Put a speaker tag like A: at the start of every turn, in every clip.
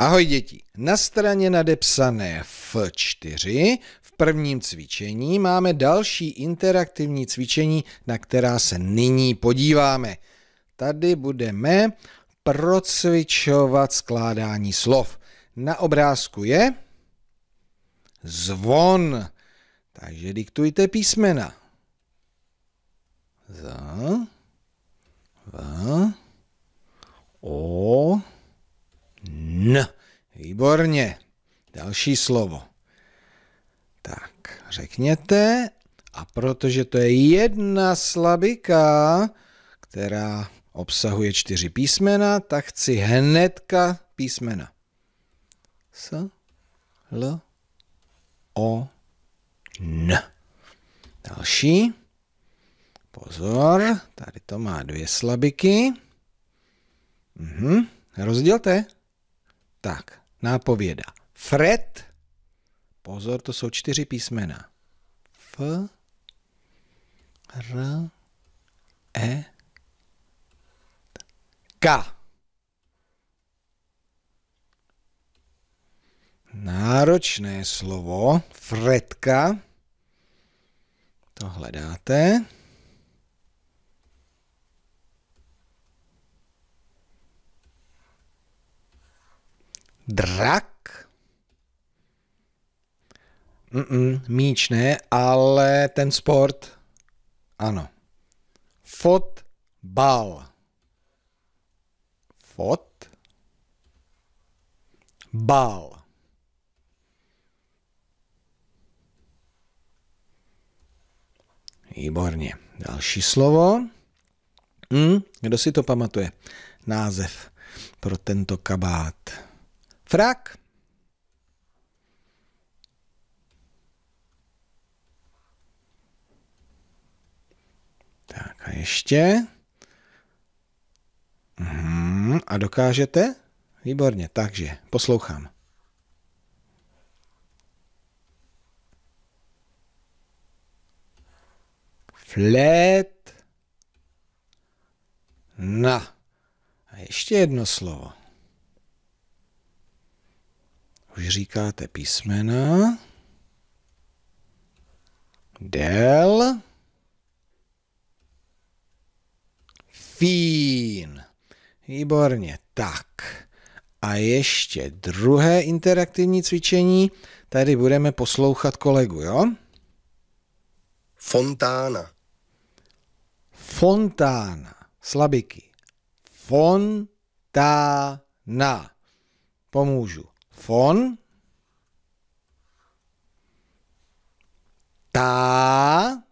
A: Ahoj děti, na straně nadepsané F4 v prvním cvičení máme další interaktivní cvičení, na která se nyní podíváme. Tady budeme procvičovat skládání slov. Na obrázku je zvon, takže diktujte písmena. Z, V, O, Výborně. Další slovo. Tak, řekněte. A protože to je jedna slabika, která obsahuje čtyři písmena, tak chci hnedka písmena. S, L, O, N. Další. Pozor, tady to má dvě slabiky. Mhm. Rozdělte. Tak, nápověda. Fred, pozor, to jsou čtyři písmena. F, R, E, K. Náročné slovo, Fredka, to hledáte. Drak? Mm-mm, míč ne, ale ten sport, ano. Fotbal. Fot. Bal. Výborně. Další slovo. Hm, kdo si to pamatuje? Název pro tento kabát. Frak? Tak a ještě. Hmm, a dokážete? Výborně, takže poslouchám. Flet. Na. A ještě jedno slovo už říkáte písmena. Del. Fín. Výborně, tak. A ještě druhé interaktivní cvičení. Tady budeme poslouchat kolegu, jo? Fontána. Fontána. Slabiky. Fontána. Pomůžu von Da.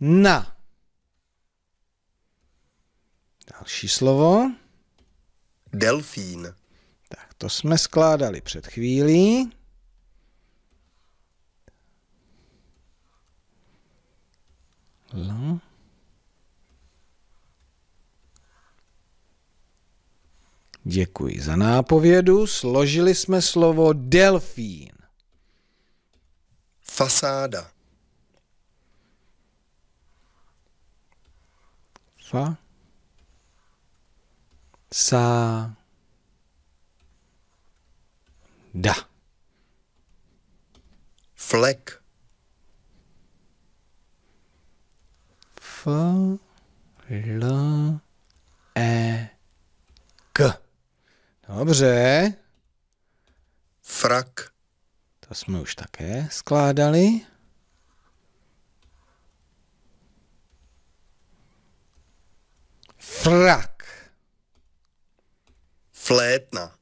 A: na. Další slovo. Delfín. Tak to jsme skládali před chvílí. No. Děkuji za nápovědu. Složili jsme slovo delfín. Fasáda. Fa. Sa. Da. Flek. Fa. La. Dobře. Frak. To jsme už také skládali. Frak. Flétna.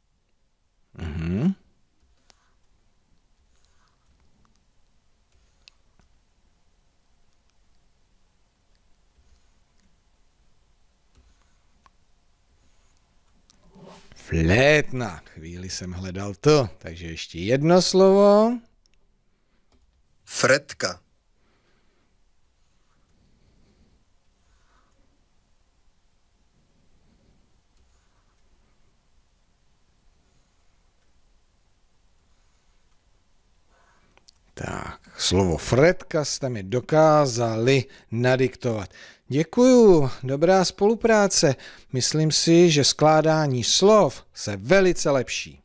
A: Flétna. Chvíli jsem hledal to, takže ještě jedno slovo. Fredka. slovo Fredka jste mi dokázali nadiktovat. Děkuju, dobrá spolupráce. Myslím si, že skládání slov se velice lepší.